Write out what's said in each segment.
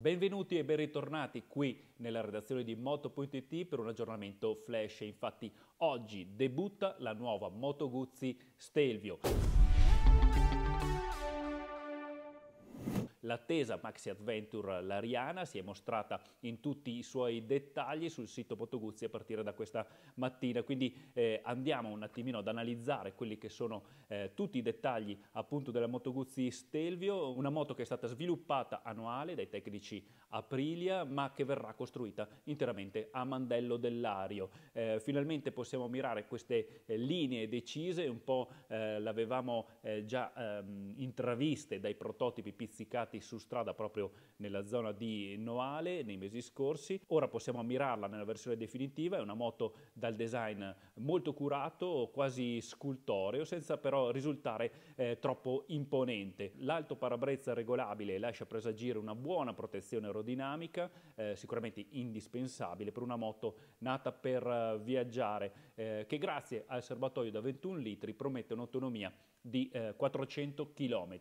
Benvenuti e ben ritornati qui nella redazione di Moto.it per un aggiornamento flash. Infatti oggi debutta la nuova Moto Guzzi Stelvio. L'attesa maxi adventure Lariana si è mostrata in tutti i suoi dettagli sul sito Potoguzzi a partire da questa mattina, quindi eh, andiamo un attimino ad analizzare quelli che sono eh, tutti i dettagli appunto della Moto Guzzi Stelvio, una moto che è stata sviluppata annuale dai tecnici Aprilia ma che verrà costruita interamente a Mandello dell'Ario. Eh, finalmente possiamo mirare queste eh, linee decise, un po' eh, l'avevamo eh, già ehm, intraviste dai prototipi pizzicati trovati su strada proprio nella zona di Noale nei mesi scorsi. Ora possiamo ammirarla nella versione definitiva, è una moto dal design molto curato, quasi scultoreo, senza però risultare eh, troppo imponente. L'alto parabrezza regolabile lascia presagire una buona protezione aerodinamica, eh, sicuramente indispensabile per una moto nata per eh, viaggiare, eh, che grazie al serbatoio da 21 litri promette un'autonomia di eh, 400 km.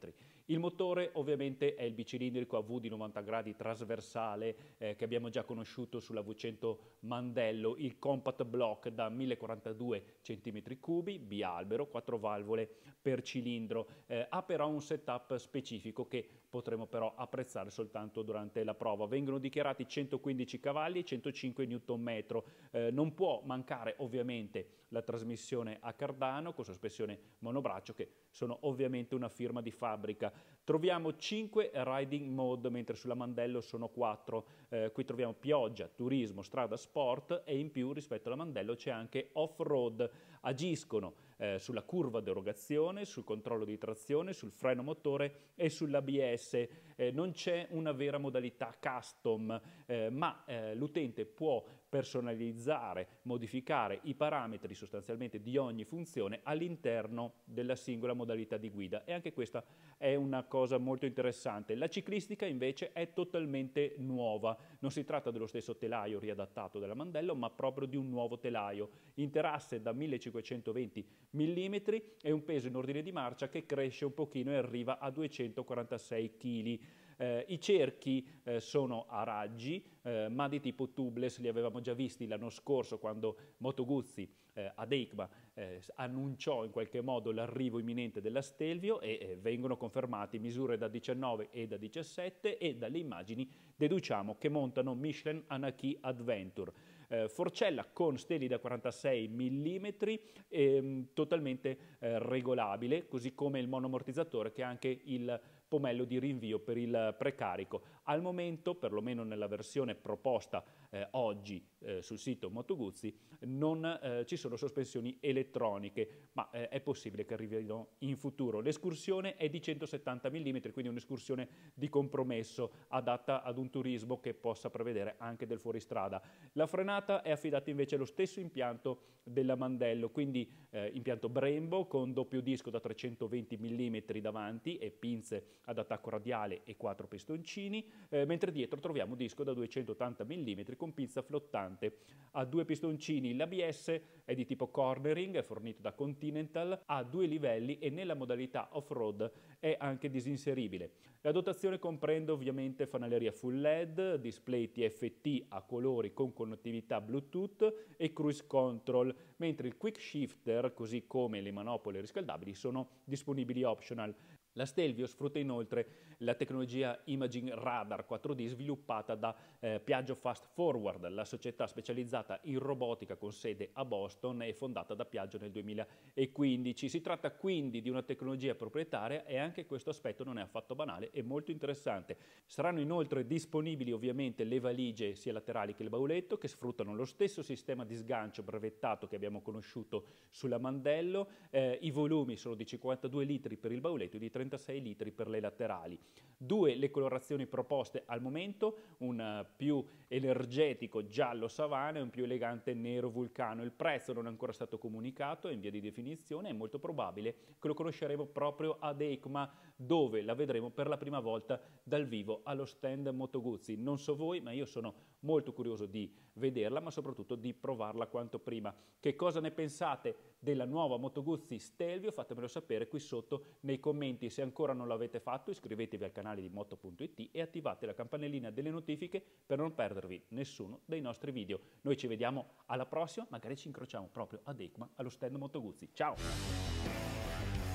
Il motore ovviamente è il bicilindrico a V di 90 gradi trasversale eh, che abbiamo già conosciuto sulla V100 Mandello, il compact block da 1042 cm3, bialbero, 4 valvole per cilindro. Eh, ha però un setup specifico che potremo però apprezzare soltanto durante la prova. Vengono dichiarati 115 cavalli e 105 Nm. Eh, non può mancare ovviamente la trasmissione a cardano con sospensione monobraccio che sono ovviamente una firma di fabbrica. Troviamo 5 riding mode, mentre sulla Mandello sono 4. Eh, qui troviamo pioggia, turismo, strada, sport e in più rispetto alla Mandello c'è anche off-road. Agiscono eh, sulla curva derogazione, sul controllo di trazione, sul freno motore e sull'ABS. Eh, non c'è una vera modalità custom, eh, ma eh, l'utente può personalizzare, modificare i parametri sostanzialmente di ogni funzione all'interno della singola modalità di guida e anche questa è una cosa molto interessante. La ciclistica invece è totalmente nuova, non si tratta dello stesso telaio riadattato della Mandello ma proprio di un nuovo telaio, interasse da 1520 mm e un peso in ordine di marcia che cresce un pochino e arriva a 246 kg, eh, I cerchi eh, sono a raggi, eh, ma di tipo tubeless, li avevamo già visti l'anno scorso quando Moto Guzzi eh, ad EICMA eh, annunciò in qualche modo l'arrivo imminente della Stelvio e eh, vengono confermati misure da 19 e da 17 e dalle immagini deduciamo che montano Michelin Anarchy Adventure. Eh, forcella con steli da 46 mm ehm, totalmente eh, regolabile così come il monomortizzatore che è anche il pomello di rinvio per il precarico. Al momento, perlomeno nella versione proposta eh, oggi eh, sul sito Motoguzzi, non eh, ci sono sospensioni elettroniche, ma eh, è possibile che arrivino in futuro. L'escursione è di 170 mm, quindi un'escursione di compromesso adatta ad un turismo che possa prevedere anche del fuoristrada. La frenata è affidata invece allo stesso impianto della Mandello, quindi eh, impianto Brembo con doppio disco da 320 mm davanti e pinze ad attacco radiale e quattro pistoncini, eh, mentre dietro troviamo un disco da 280 mm con pinza flottante. a due pistoncini, l'ABS è di tipo cornering, è fornito da Continental, ha due livelli e nella modalità off-road è anche disinseribile. La dotazione comprende ovviamente fanaleria full LED, display TFT a colori con connettività Bluetooth e cruise control, mentre il quick shifter, così come le manopole riscaldabili, sono disponibili optional. La Stelvio sfrutta inoltre la tecnologia Imaging Radar 4D sviluppata da eh, Piaggio Fast Forward, la società specializzata in robotica con sede a Boston e fondata da Piaggio nel 2015. Si tratta quindi di una tecnologia proprietaria e anche questo aspetto non è affatto banale e molto interessante. Saranno inoltre disponibili ovviamente le valigie sia laterali che il bauletto che sfruttano lo stesso sistema di sgancio brevettato che abbiamo conosciuto sulla Mandello, eh, i volumi sono di 52 litri per il bauletto e di 30 36 litri per le laterali. Due le colorazioni proposte al momento, un più energetico giallo savana e un più elegante nero vulcano. Il prezzo non è ancora stato comunicato, è in via di definizione, è molto probabile che lo conosceremo proprio ad ECMA, dove la vedremo per la prima volta dal vivo allo stand Moto Guzzi. Non so voi, ma io sono molto curioso di vederla, ma soprattutto di provarla quanto prima. Che cosa ne pensate della nuova Moto Guzzi Stelvio? Fatemelo sapere qui sotto nei commenti. Se ancora non l'avete fatto, iscrivetevi al canale di moto.it e attivate la campanellina delle notifiche per non perdervi nessuno dei nostri video. Noi ci vediamo alla prossima, magari ci incrociamo proprio ad ECMA allo stand Moto Guzzi. Ciao!